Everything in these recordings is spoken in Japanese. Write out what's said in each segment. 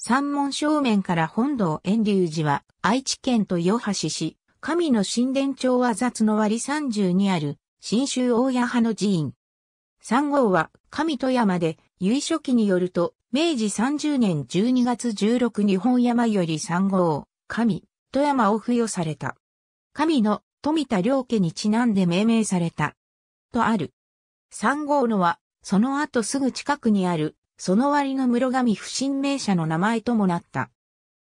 三門正面から本堂遠隆寺は、愛知県豊橋市、神の神殿町は雑の割三十にある、新州大谷派の寺院。三号は、神富山で、由緒記によると、明治三十年十二月十六日本山より三号、神、富山を付与された。神の富田良家にちなんで命名された。とある。三号のは、その後すぐ近くにあるその割の室神不信名者の名前ともなった。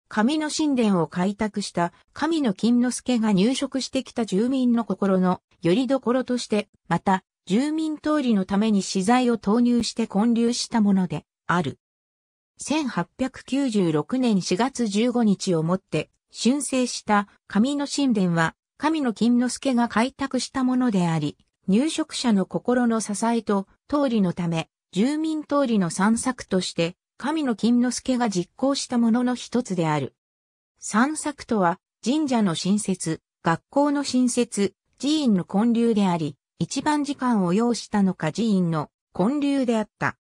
神の神殿を開拓した神の金之助が入植してきた住民の心の拠り所として、また、住民通りのために資材を投入して建立したものである。1896年4月15日をもって、春生した神の神殿は、神の金之助が開拓したものであり、入植者の心の支えと、通りのため、住民通りの散策として、神の金之助が実行したものの一つである。散策とは、神社の新設、学校の新設、寺院の建立であり、一番時間を要したのか寺院の建立であった。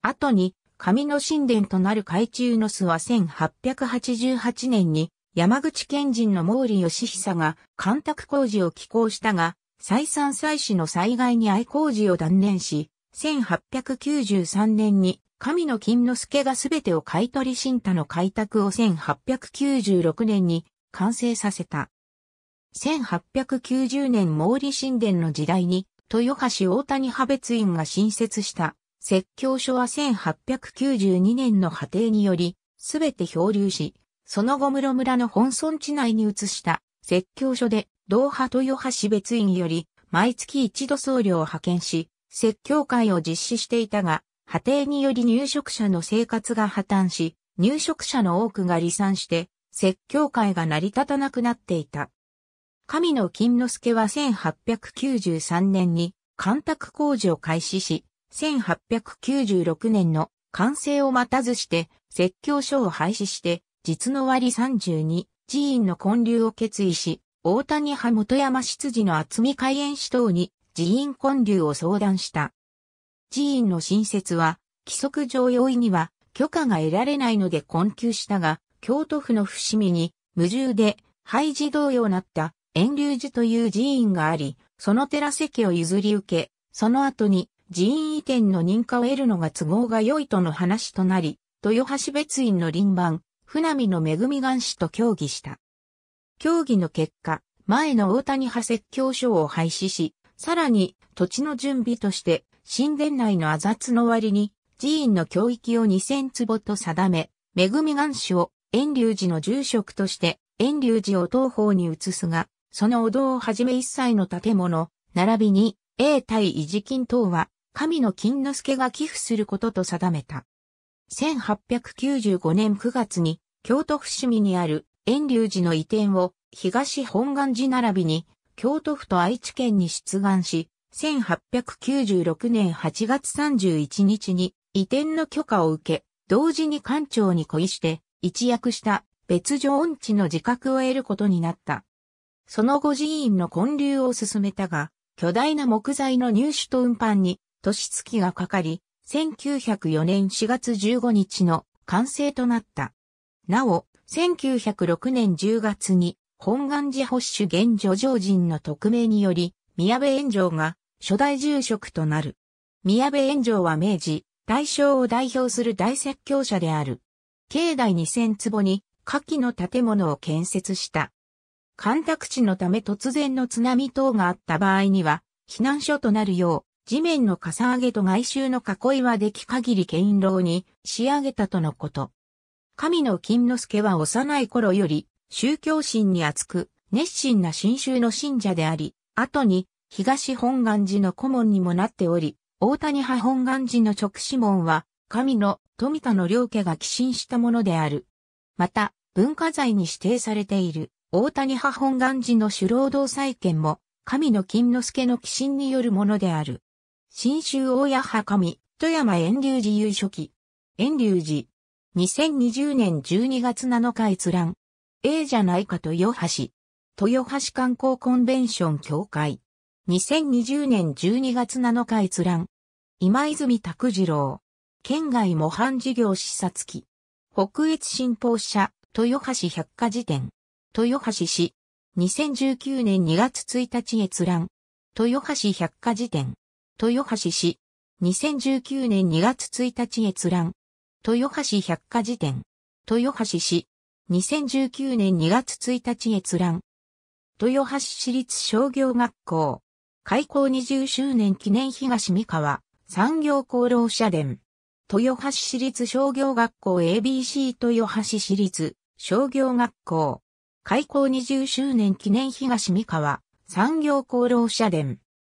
後に、神の神殿となる海中の巣は1888年に山口県人の毛利義久が干拓工事を寄港したが、再三祭祀の災害に愛工事を断念し、1893年に神の金之助がすべてを買取新太の開拓を1896年に完成させた。1890年毛利神殿の時代に豊橋大谷派別院が新設した説教書は1892年の派定によりすべて漂流し、その後室村の本村地内に移した説教書で同派豊橋別院より毎月一度僧侶を派遣し、説教会を実施していたが、派定により入植者の生活が破綻し、入植者の多くが離散して、説教会が成り立たなくなっていた。神野金之助は1893年に干拓工事を開始し、1896年の完成を待たずして、説教書を廃止して、実の割32、寺院の建立を決意し、大谷派元山執事の厚み開園指導に寺院建立を相談した。寺院の新設は、規則上容易には許可が得られないので困窮したが、京都府の伏見に、無重で、廃寺同様なった遠流寺という寺院があり、その寺席を譲り受け、その後に寺院移転の認可を得るのが都合が良いとの話となり、豊橋別院の臨番、船見の恵願師と協議した。協議の結果、前の大谷派説教書を廃止し、さらに、土地の準備として、神殿内のあざつの割に、寺院の教域を2000坪と定め、恵み願主を、遠隆寺の住職として、遠隆寺を東方に移すが、そのお堂をはじめ一切の建物、並びに、永代維持金等は、神の金之助が寄付することと定めた。1895年9月に、京都伏見にある遠隆寺の移転を、東本願寺並びに、京都府と愛知県に出願し、1896年8月31日に移転の許可を受け、同時に官庁に恋して、一躍した別所恩地の自覚を得ることになった。その後寺院の建立を進めたが、巨大な木材の入手と運搬に年月がかかり、1904年4月15日の完成となった。なお、1906年10月に本願寺保守現叙上人の匿名により、宮部炎上が初代住職となる。宮部炎上は明治、大正を代表する大説教者である。境内2000坪に下記の建物を建設した。干拓地のため突然の津波等があった場合には、避難所となるよう、地面のかさ上げと外周の囲いはでき限り堅牢に仕上げたとのこと。神の金之助は幼い頃より宗教心に厚く、熱心な新宗の信者であり、後に東本願寺の顧問にもなっており、大谷派本願寺の直指門は、神の富田の両家が寄進したものである。また、文化財に指定されている大谷派本願寺の主労働再建も、神の金之助の寄進によるものである。新州大谷派神、富山遠流寺優書記。遠流寺。2020年12月7日閲覧。ええじゃないか豊橋。豊橋観光コンベンション協会。2020年12月7日閲覧。今泉拓次郎。県外模範事業視察機。北越新報社、豊橋百科事典。豊橋市。2019年2月1日閲覧。豊橋百科事典。豊橋市。2019年2月1日閲覧。豊橋百科事典。豊橋市。2019年2月1日閲覧。豊橋市立商業学校。開校20周年記念東三河産業功労者伝。豊橋市立商業学校 ABC 豊橋市立商業学校。開校20周年記念東三河産業功労者伝。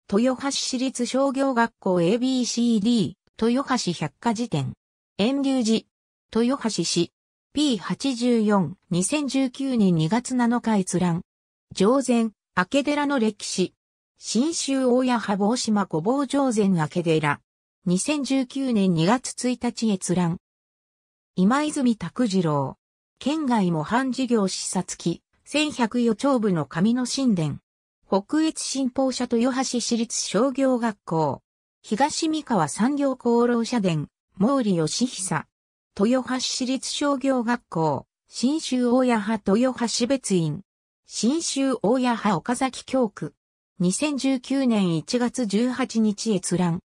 豊橋市立商業学校 ABCD 豊橋百科事典。遠流寺。豊橋市。P84、2019年2月7日閲覧。上前、明寺の歴史。新州大谷波防島ごぼう上前明寺。2019年2月1日閲覧。今泉拓次郎。県外模範事業視察機、1100予兆部の神の神殿。北越新報社豊橋市立商業学校。東三河産業功労社殿、毛利義久。豊橋市立商業学校、新州大谷派豊橋別院、新州大谷派岡崎教区。2019年1月18日閲覧。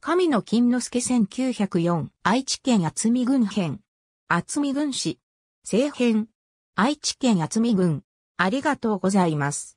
神の金之助1904、愛知県厚見郡編。厚見郡市。政編。愛知県厚見郡。ありがとうございます。